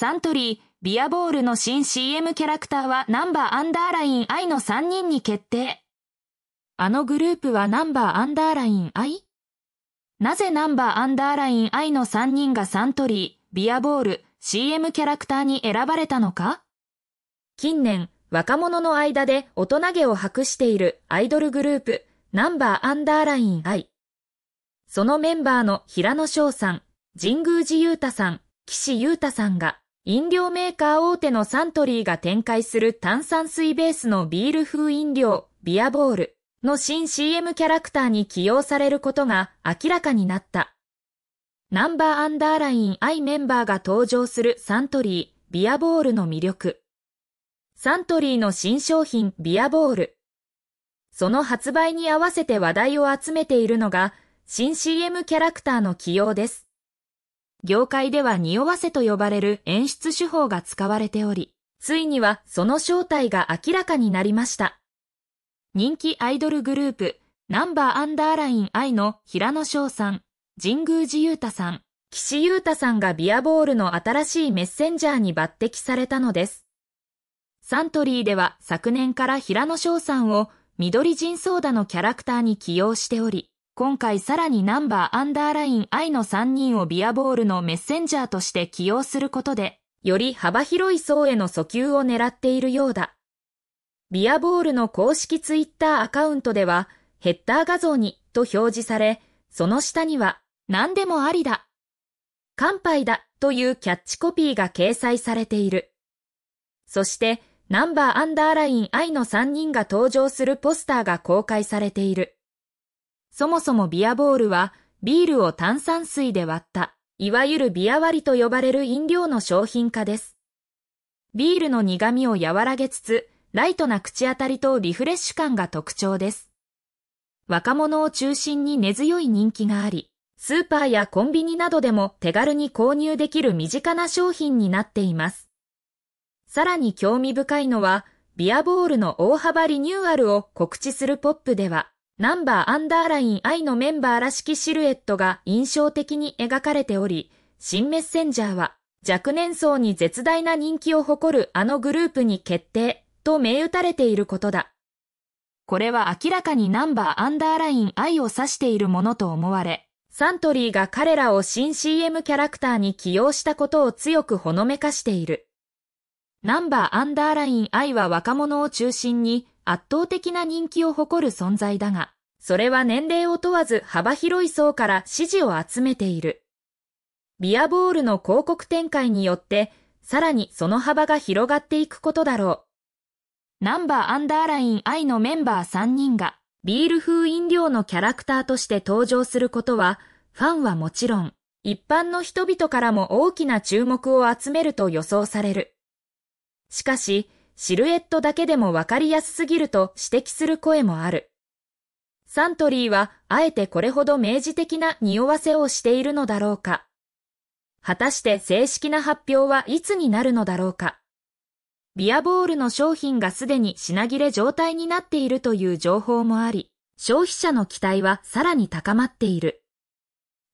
サントリー、ビアボールの新 CM キャラクターはナンバーアンダーライン愛の3人に決定。あのグループはナンバーアンダーライン愛なぜナンバーアンダーライン愛の3人がサントリー、ビアボール、CM キャラクターに選ばれたのか近年、若者の間で大人げを博しているアイドルグループ、ナンバーアンダーライン愛。そのメンバーの平野翔さん、神宮寺裕太さん、岸優太さんが、飲料メーカー大手のサントリーが展開する炭酸水ベースのビール風飲料、ビアボールの新 CM キャラクターに起用されることが明らかになった。ナンバーアンダーライン I メンバーが登場するサントリー、ビアボールの魅力。サントリーの新商品、ビアボール。その発売に合わせて話題を集めているのが、新 CM キャラクターの起用です。業界では匂わせと呼ばれる演出手法が使われており、ついにはその正体が明らかになりました。人気アイドルグループ、ナンバーアンダーライン愛の平野翔さん、神宮寺勇太さん、岸優太さんがビアボールの新しいメッセンジャーに抜擢されたのです。サントリーでは昨年から平野翔さんを緑人ソーダのキャラクターに起用しており、今回さらにナンバーアンダーライン I の3人をビアボールのメッセンジャーとして起用することで、より幅広い層への訴求を狙っているようだ。ビアボールの公式ツイッターアカウントでは、ヘッダー画像にと表示され、その下には、何でもありだ。乾杯だというキャッチコピーが掲載されている。そして、ナンバーアンダーライン I の3人が登場するポスターが公開されている。そもそもビアボールはビールを炭酸水で割った、いわゆるビア割りと呼ばれる飲料の商品化です。ビールの苦味を和らげつつ、ライトな口当たりとリフレッシュ感が特徴です。若者を中心に根強い人気があり、スーパーやコンビニなどでも手軽に購入できる身近な商品になっています。さらに興味深いのは、ビアボールの大幅リニューアルを告知するポップでは、ナンバーアンダーライン I のメンバーらしきシルエットが印象的に描かれており、新メッセンジャーは若年層に絶大な人気を誇るあのグループに決定と銘打たれていることだ。これは明らかにナンバーアンダーライン I を指しているものと思われ、サントリーが彼らを新 CM キャラクターに起用したことを強くほのめかしている。ナンバーアンダーライン I は若者を中心に圧倒的な人気を誇る存在だが、それは年齢を問わず幅広い層から支持を集めている。ビアボールの広告展開によって、さらにその幅が広がっていくことだろう。ナンバーアンダーライン I のメンバー3人が、ビール風飲料のキャラクターとして登場することは、ファンはもちろん、一般の人々からも大きな注目を集めると予想される。しかし、シルエットだけでもわかりやすすぎると指摘する声もある。サントリーはあえてこれほど明示的な匂わせをしているのだろうか。果たして正式な発表はいつになるのだろうか。ビアボールの商品がすでに品切れ状態になっているという情報もあり、消費者の期待はさらに高まっている。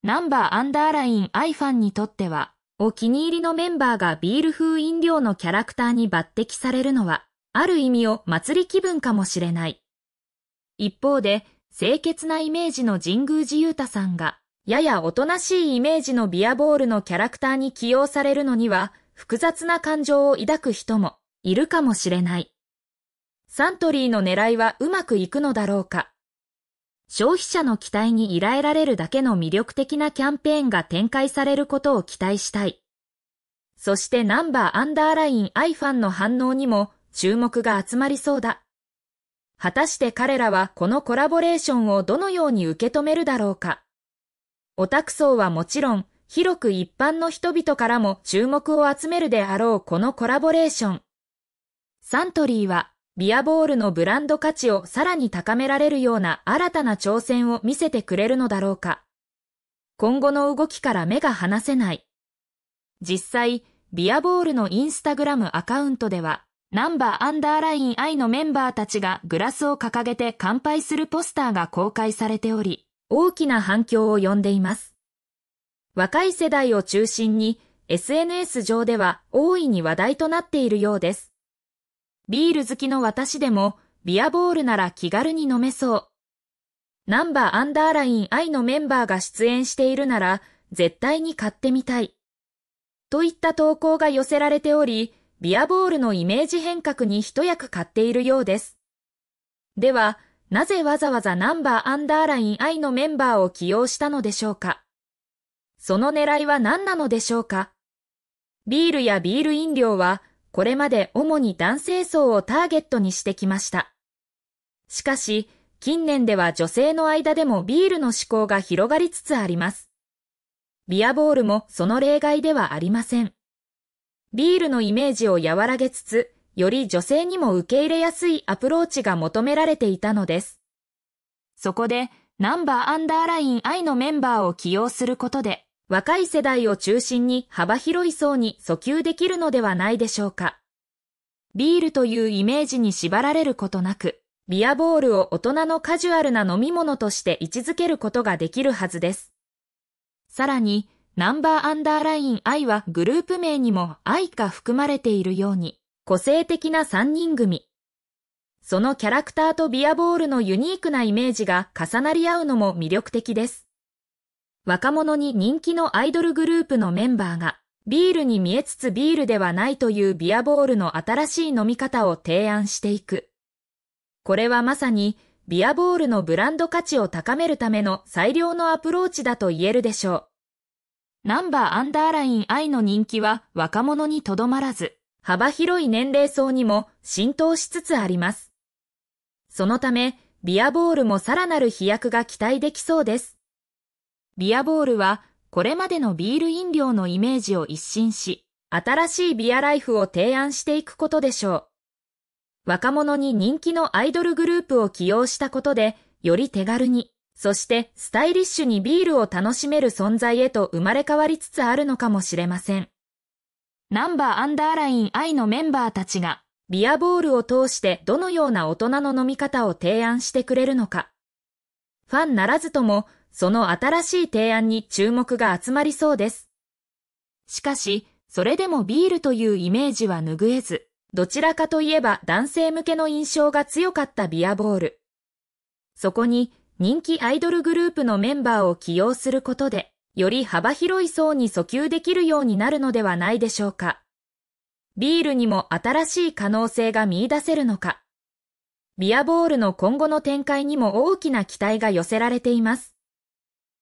ナンバーアンダーライン i ファ n にとっては、お気に入りのメンバーがビール風飲料のキャラクターに抜擢されるのは、ある意味を祭り気分かもしれない。一方で、清潔なイメージの神宮寺勇太さんが、ややおとなしいイメージのビアボールのキャラクターに起用されるのには、複雑な感情を抱く人もいるかもしれない。サントリーの狙いはうまくいくのだろうか。消費者の期待に依えられるだけの魅力的なキャンペーンが展開されることを期待したい。そしてナンバーアンダーライン i ファンの反応にも注目が集まりそうだ。果たして彼らはこのコラボレーションをどのように受け止めるだろうか。オタク層はもちろん、広く一般の人々からも注目を集めるであろうこのコラボレーション。サントリーはビアボールのブランド価値をさらに高められるような新たな挑戦を見せてくれるのだろうか。今後の動きから目が離せない。実際、ビアボールのインスタグラムアカウントでは、ナンバーアンダーライン I のメンバーたちがグラスを掲げて乾杯するポスターが公開されており、大きな反響を呼んでいます。若い世代を中心に、SNS 上では大いに話題となっているようです。ビール好きの私でも、ビアボールなら気軽に飲めそう。ナンバーアンダーライン愛のメンバーが出演しているなら、絶対に買ってみたい。といった投稿が寄せられており、ビアボールのイメージ変革に一役買っているようです。では、なぜわざわざナンバーアンダーライン愛のメンバーを起用したのでしょうかその狙いは何なのでしょうかビールやビール飲料はこれまで主に男性層をターゲットにしてきました。しかし、近年では女性の間でもビールの嗜好が広がりつつあります。ビアボールもその例外ではありません。ビールのイメージを和らげつつ、より女性にも受け入れやすいアプローチが求められていたのです。そこで、ナンバーアンダーライン I のメンバーを起用することで、若い世代を中心に幅広い層に訴求できるのではないでしょうか。ビールというイメージに縛られることなく、ビアボールを大人のカジュアルな飲み物として位置づけることができるはずです。さらに、ナンバーアンダーライン I はグループ名にも I が含まれているように、個性的な3人組。そのキャラクターとビアボールのユニークなイメージが重なり合うのも魅力的です。若者に人気のアイドルグループのメンバーが、ビールに見えつつビールではないというビアボールの新しい飲み方を提案していく。これはまさに、ビアボールのブランド価値を高めるための最良のアプローチだと言えるでしょう。ナンバーアンダーライン愛の人気は若者にとどまらず、幅広い年齢層にも浸透しつつあります。そのため、ビアボールもさらなる飛躍が期待できそうです。ビアボールはこれまでのビール飲料のイメージを一新し、新しいビアライフを提案していくことでしょう。若者に人気のアイドルグループを起用したことで、より手軽に、そしてスタイリッシュにビールを楽しめる存在へと生まれ変わりつつあるのかもしれません。ナンバーアンダーライン I のメンバーたちが、ビアボールを通してどのような大人の飲み方を提案してくれるのか。ファンならずとも、その新しい提案に注目が集まりそうです。しかし、それでもビールというイメージは拭えず、どちらかといえば男性向けの印象が強かったビアボール。そこに人気アイドルグループのメンバーを起用することで、より幅広い層に訴求できるようになるのではないでしょうか。ビールにも新しい可能性が見出せるのか。ビアボールの今後の展開にも大きな期待が寄せられています。